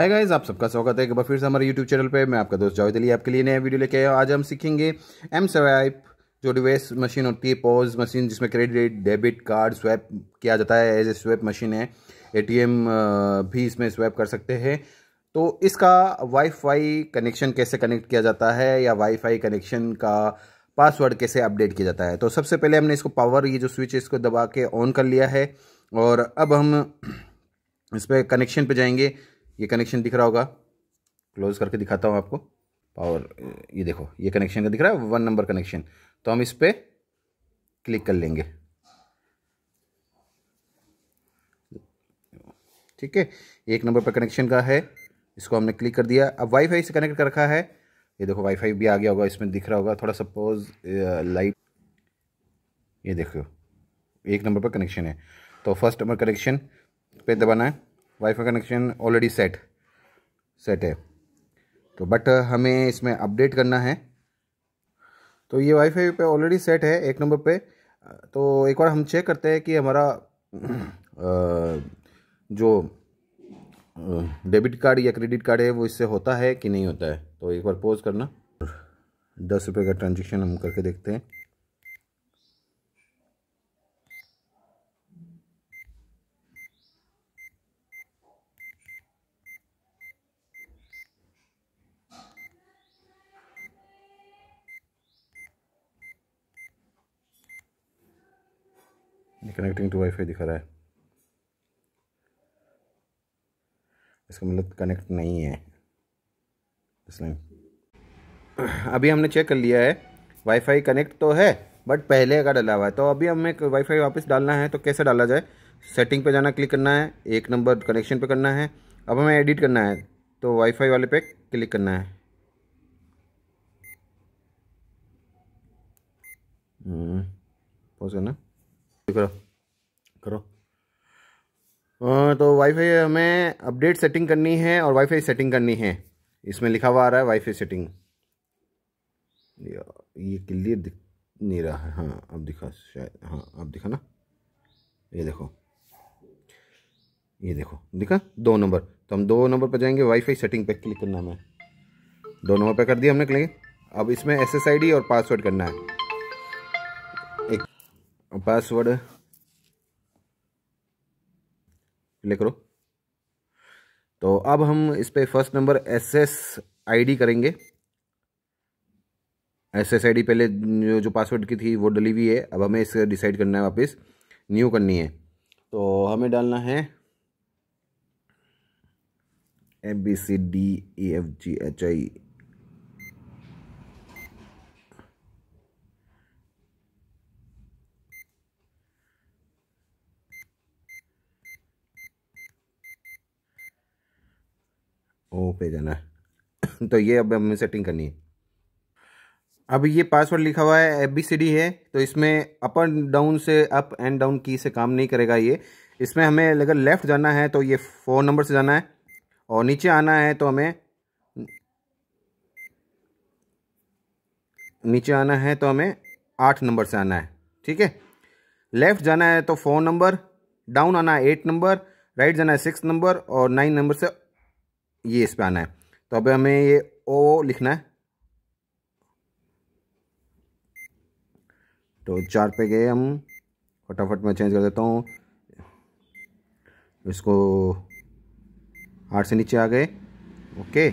hi guys आप सबका स्वागत है एक बार फिर से हमारे यूट्यूब चैनल पे मैं आपका दोस्त जावेद अली आपके लिए नया वीडियो लेके आया आज हम सीखेंगे एम स्वाइप जो डिवेस मशीन होती है पॉज मशीन जिसमें क्रेडिट डेबिट कार्ड स्वैप किया जाता है एज ए स्वैप मशीन है एटीएम भी इसमें स्वैप कर सकते हैं तो इसका वाईफाई कनेक्शन कैसे कनेक्ट किया जाता है या वाईफाई कनेक्शन का पासवर्ड कैसे अपडेट किया जाता है तो सबसे पहले हमने इसको पावर ये जो स्विच है इसको दबा के ऑन कर लिया है और अब हम इस पर कनेक्शन पे जाएंगे ये कनेक्शन दिख रहा होगा क्लोज करके दिखाता हूँ आपको और ये देखो ये कनेक्शन का दिख रहा है वन नंबर कनेक्शन तो हम इस पर क्लिक कर लेंगे ठीक है एक नंबर पर कनेक्शन का है इसको हमने क्लिक कर दिया अब वाईफाई से कनेक्ट कर रखा है ये देखो वाईफाई भी आ गया होगा इसमें दिख रहा होगा थोड़ा सपोज लाइट uh, ये देखो एक नंबर पर कनेक्शन है तो फर्स्ट नंबर कनेक्शन पे दबाना है WiFi connection already set set है तो बट uh, हमें इसमें अपडेट करना है तो ये वाईफाई पे ऑलरेडी सेट है एक नंबर पे uh, तो एक बार हम चेक करते हैं कि हमारा uh, जो डेबिट कार्ड या क्रेडिट कार्ड है वो इससे होता है कि नहीं होता है तो एक बार पोज करना दस रुपये का ट्रांजेक्शन हम करके देखते हैं कनेक्टिंग टू वाईफाई दिखा रहा है इसका मतलब कनेक्ट नहीं है इसलिए अभी हमने चेक कर लिया है वाईफाई कनेक्ट तो है बट पहले का डला हुआ है तो अभी हमें वाईफाई वापस डालना है तो कैसे डाला जाए सेटिंग पे जाना क्लिक करना है एक नंबर कनेक्शन पे करना है अब हमें एडिट करना है तो वाईफाई वाले पे क्लिक करना है पहुँच हम्म, करना करो करो तो वाईफाई हमें अपडेट सेटिंग करनी है और वाईफाई सेटिंग करनी है इसमें लिखा हुआ आ रहा है वाईफाई सेटिंग ये क्लियर दिख नहीं रहा है हाँ अब दिखा शायद हाँ अब दिखा ना ये देखो ये देखो दिखा दो नंबर तो हम दो नंबर पर जाएंगे वाईफाई सेटिंग पे क्लिक करना हमें दो नंबर पे कर दिया हमने क्लिक अब इसमें एस और पासवर्ड करना है और पासवर्ड क्लिक करो तो अब हम इस पर first number S S I D करेंगे एस एस आई डी पहले जो जो पासवर्ड की थी वो डली हुई है अब हमें इसे डिसाइड करना है वापस न्यू करनी है तो हमें डालना है M B C D E F G H I O पे जाना है तो ये अब हमें सेटिंग करनी है अब ये पासवर्ड लिखा हुआ है ए बी सी डी है तो इसमें अप एंड डाउन से अप एंड डाउन की से काम नहीं करेगा ये इसमें हमें अगर लेफ़्ट जाना है तो ये फ़ोन नंबर से जाना है और नीचे आना है तो हमें नीचे आना है तो हमें आठ नंबर से आना है ठीक है लेफ़्ट जाना है तो फोन नंबर डाउन आना है एट नंबर राइट जाना है सिक्स नंबर और नाइन नंबर से ये इस पर आना है तो अब हमें ये ओ लिखना है तो चार पे गए हम फटाफट में चेंज कर देता हूँ इसको आठ से नीचे आ गए ओके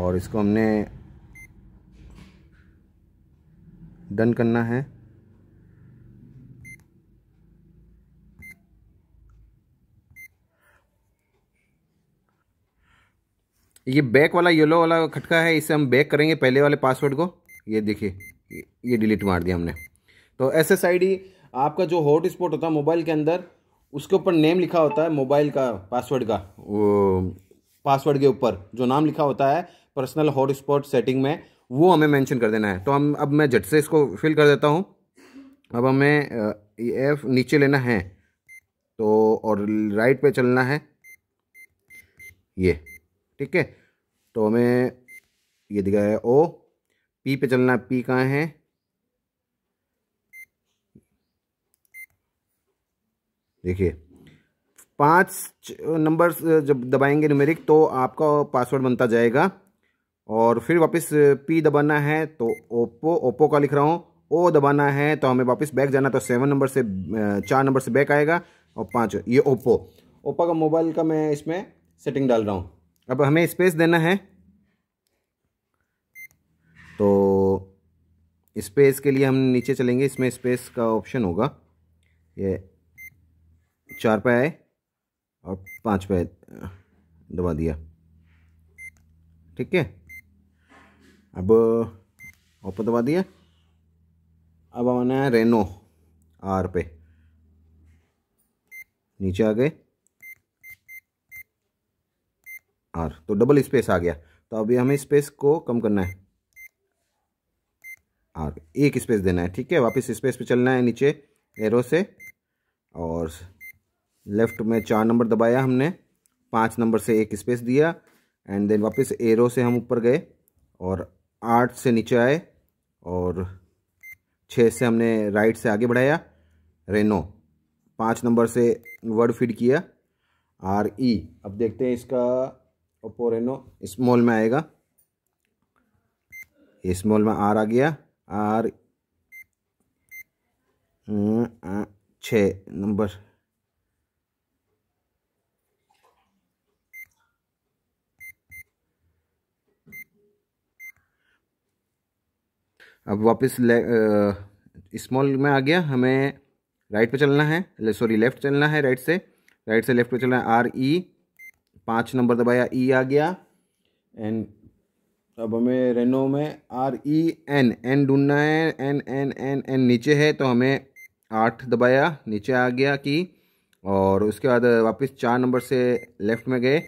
और इसको हमने डन करना है ये बैक वाला येलो वाला खटका है इसे हम बैक करेंगे पहले वाले पासवर्ड को ये देखिए ये डिलीट मार दिया हमने तो एस एस आई डी आपका जो हॉट स्पॉट होता है मोबाइल के अंदर उसके ऊपर नेम लिखा होता है मोबाइल का पासवर्ड का पासवर्ड के ऊपर जो नाम लिखा होता है पर्सनल हॉट स्पॉट सेटिंग में वो हमें मेंशन कर देना है तो हम अब मैं झट से इसको फिल कर देता हूँ अब हमें एफ नीचे लेना है तो और राइट पे चलना है ये ठीक है तो हमें ये दिखाया है ओ पी पे चलना पी कहाँ है देखिए पांच नंबर जब दबाएंगे न्यूमेरिक तो आपका पासवर्ड बनता जाएगा और फिर वापस पी दबाना है तो ओप्पो ओप्पो का लिख रहा हूँ ओ दबाना है तो हमें वापस बैक जाना तो सेवन नंबर से चार नंबर से बैक आएगा और पांच ये ओप्पो ओप्पो का मोबाइल का मैं इसमें सेटिंग डाल रहा हूँ अब हमें स्पेस देना है तो स्पेस के लिए हम नीचे चलेंगे इसमें स्पेस का ऑप्शन होगा ये चार पे आए और पाँच पे दबा दिया ठीक है अब ओपो दबा दिया अब हमने रेनो आर पे नीचे आ गए आर तो डबल स्पेस आ गया तो अभी हमें स्पेस को कम करना है आर एक स्पेस देना है ठीक है वापस स्पेस पे चलना है नीचे एरो से और लेफ्ट में चार नंबर दबाया हमने पाँच नंबर से एक स्पेस दिया एंड देन वापस एरो से हम ऊपर गए और आठ से नीचे आए और छः से हमने राइट से आगे बढ़ाया रेनो पाँच नंबर से वर्ड फीड किया आर ई e, अब देखते हैं इसका और पोरेनो स्मॉल में आएगा स्मॉल में आर आ गया आर हम्म, छ नंबर अब वापस स्मॉल में आ गया हमें राइट पे चलना है ले सॉरी लेफ्ट चलना है राइट से राइट से लेफ्ट पे चलना है आर ई e, पाँच नंबर दबाया ई e आ गया एंड अब हमें रेनो में आर ई एन एन ढूंढना है एन एन एन एन नीचे है तो हमें आठ दबाया नीचे आ गया की और उसके बाद वापस चार नंबर से लेफ्ट में गए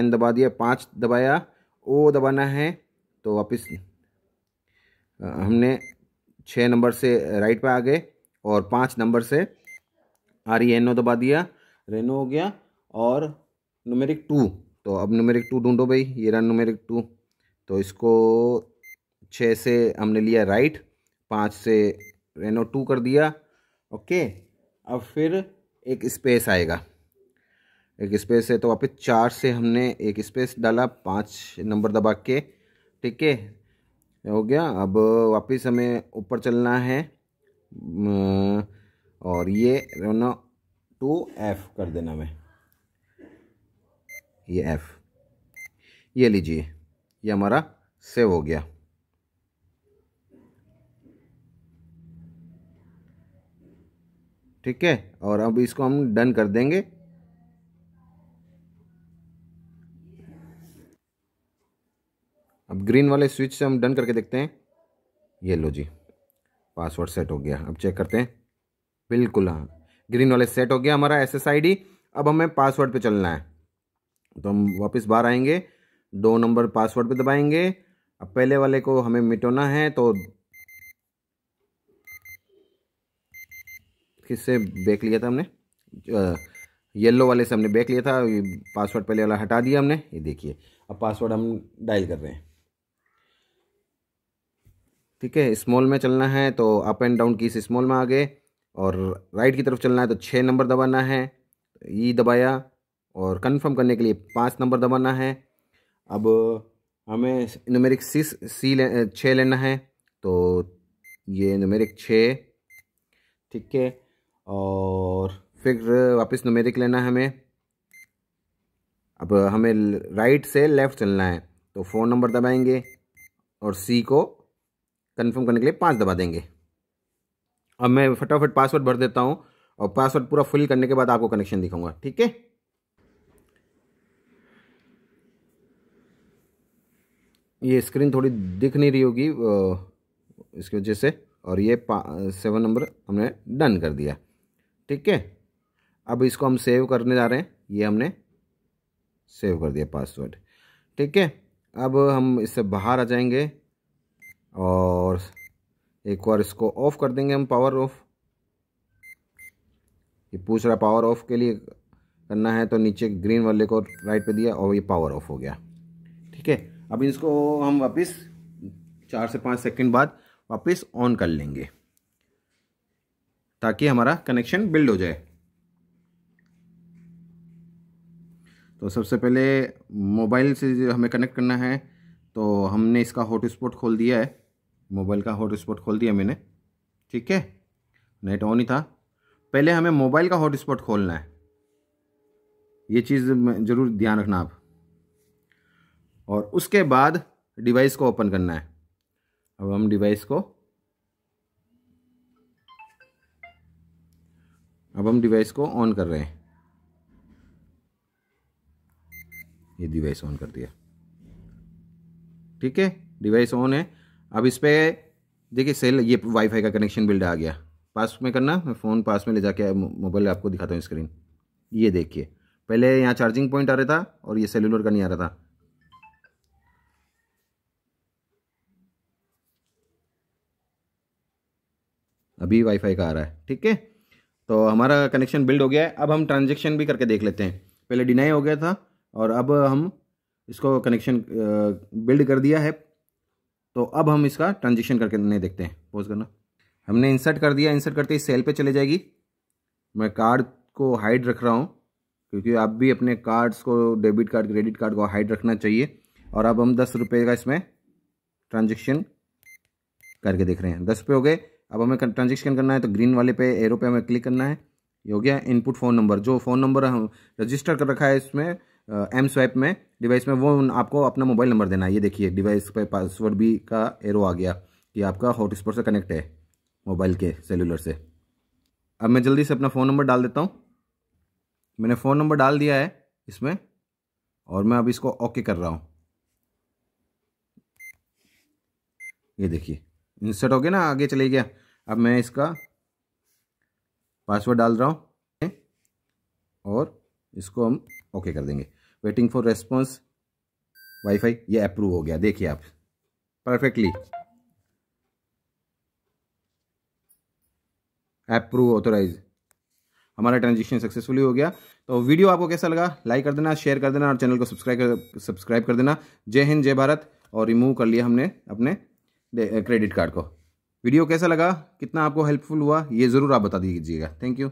एन दबा दिया पाँच दबाया ओ दबाना है तो वापस हमने छः नंबर से राइट पे आ गए और पाँच नंबर से आर ई एन ओ दबा दिया रेनो हो गया और नुमेरिक टू तो अब नुमेरिक टू ढूंढो भाई ये रहा नुमेरिक टू तो इसको छः से हमने लिया राइट पाँच से रेनो टू कर दिया ओके अब फिर एक स्पेस आएगा एक स्पेस है तो वापस चार से हमने एक स्पेस डाला पाँच नंबर दबा के ठीक है हो गया अब वापस हमें ऊपर चलना है और ये रोनो टू एफ कर देना मैं ये एफ़ ये लीजिए ये हमारा सेव हो गया ठीक है और अब इसको हम डन कर देंगे अब ग्रीन वाले स्विच से हम डन करके देखते हैं ये लो जी पासवर्ड सेट हो गया अब चेक करते हैं बिल्कुल हाँ ग्रीन वाले सेट हो गया हमारा एस एस आई डी अब हमें पासवर्ड पे चलना है तो हम वापस बाहर आएंगे दो नंबर पासवर्ड पे दबाएंगे अब पहले वाले को हमें मिटोना है तो किससे बैक लिया था हमने येलो वाले से हमने बैक लिया था पासवर्ड पहले वाला हटा दिया हमने ये देखिए अब पासवर्ड हम डायल कर रहे हैं ठीक है स्मॉल में चलना है तो अप एंड डाउन की स्मॉल में आ गए और राइट की तरफ चलना है तो छः नंबर दबाना है ई दबाया और कंफर्म करने के लिए पाँच नंबर दबाना है अब हमें नुमेरिक सी सी ले, छः लेना है तो ये नुमेरिक छः ठीक है और फिर वापस नुमेरिक लेना है हमें अब हमें राइट से लेफ़्ट चलना है तो फ़ोन नंबर दबाएंगे और सी को कंफर्म करने के लिए पाँच दबा देंगे अब मैं फटाफट पासवर्ड भर देता हूँ और पासवर्ड पूरा फुल करने के बाद आपको कनेक्शन दिखाऊंगा ठीक है ये स्क्रीन थोड़ी दिख नहीं रही होगी इसकी वजह से और ये सेवन नंबर हमने डन कर दिया ठीक है अब इसको हम सेव करने जा रहे हैं ये हमने सेव कर दिया पासवर्ड ठीक है अब हम इससे बाहर आ जाएंगे और एक बार इसको ऑफ़ कर देंगे हम पावर ऑफ ये पूछ रहा पावर ऑफ के लिए करना है तो नीचे ग्रीन वाले को राइट पे दिया और ये पावर ऑफ हो गया ठीक है अब इसको हम वापस चार से पाँच सेकंड बाद वापस ऑन कर लेंगे ताकि हमारा कनेक्शन बिल्ड हो जाए तो सबसे पहले मोबाइल से हमें कनेक्ट करना है तो हमने इसका हॉटस्पॉट खोल दिया है मोबाइल का हॉटस्पॉट खोल दिया मैंने ठीक है नेट ऑन ही था पहले हमें मोबाइल का हॉटस्पॉट खोलना है ये चीज़ ज़रूर ध्यान रखना आप और उसके बाद डिवाइस को ओपन करना है अब हम डिवाइस को अब हम डिवाइस को ऑन कर रहे हैं ये डिवाइस ऑन कर दिया ठीक है डिवाइस ऑन है अब इस पर देखिए सेल ये वाईफाई का कनेक्शन बिल्ड आ गया पास में करना मैं फ़ोन पास में ले जाके मोबाइल आपको दिखाता हूँ स्क्रीन ये देखिए पहले यहाँ चार्जिंग पॉइंट आ रहा था और ये सेलुलर का नहीं आ रहा था अभी वाईफाई का आ रहा है ठीक है तो हमारा कनेक्शन बिल्ड हो गया है अब हम ट्रांजेक्शन भी करके देख लेते हैं पहले डिनाई हो गया था और अब हम इसको कनेक्शन बिल्ड कर दिया है तो अब हम इसका ट्रांजेक्शन करके नहीं देखते हैं पोज करना हमने इंसर्ट कर दिया इंसर्ट करते ही सेल पे चले जाएगी मैं कार्ड को हाइड रख रहा हूँ क्योंकि आप भी अपने कार्ड्स को डेबिट कार्ड क्रेडिट कार्ड को हाइड रखना चाहिए और अब हम दस रुपये का इसमें ट्रांजेक्शन करके देख रहे हैं दस रुपये हो गए अब हमें ट्रांजेक्शन करना है तो ग्रीन वाले पे एरो पे हमें क्लिक करना है ये हो गया इनपुट फ़ोन नंबर जो फ़ोन नंबर हम रजिस्टर कर रखा है इसमें एम स्वाइप में डिवाइस में वो आपको अपना मोबाइल नंबर देना है ये देखिए डिवाइस पे पासवर्ड भी का एरो आ गया कि आपका हॉटस्पॉट से कनेक्ट है मोबाइल के सेलुलर से अब मैं जल्दी से अपना फ़ोन नंबर डाल देता हूँ मैंने फ़ोन नंबर डाल दिया है इसमें और मैं अब इसको ओके कर रहा हूँ ये देखिए इंसर्ट हो गया ना आगे चले गया अब मैं इसका पासवर्ड डाल रहा हूँ और इसको हम ओके कर देंगे वेटिंग फॉर रेस्पॉन्स वाईफाई ये अप्रूव हो गया देखिए आप परफेक्टली अप्रूव ऑथोराइज हमारा ट्रांजेक्शन सक्सेसफुली हो गया तो वीडियो आपको कैसा लगा लाइक कर देना शेयर कर देना और चैनल को सब्सक्राइब कर सब्सक्राइब कर देना जय हिंद जय भारत और रिमूव कर लिया हमने अपने क्रेडिट कार्ड को वीडियो कैसा लगा कितना आपको हेल्पफुल हुआ ये ज़रूर आप बता दीजिएगा थैंक यू